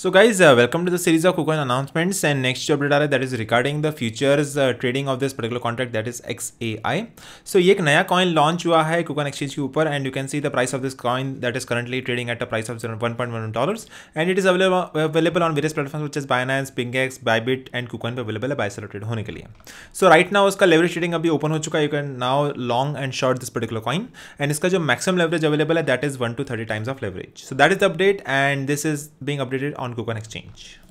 So guys, uh, welcome to the series of KuCoin announcements and next जो that is regarding the futures uh, trading of this particular contract that is XAI. So ये new coin launch हुआ hai KuCoin exchange के and you can see the price of this coin that is currently trading at a price of 1.1 dollars and it is available available on various platforms such as Binance, Pingex, Bybit and KuCoin पे available by buy seller trade होने के लिए. So right now उसका leverage trading अभी open हो चुका you can now long and short this particular coin and its maximum leverage available that is 1 to 30 times of leverage. So that is the update and this is being updated on on Google Exchange.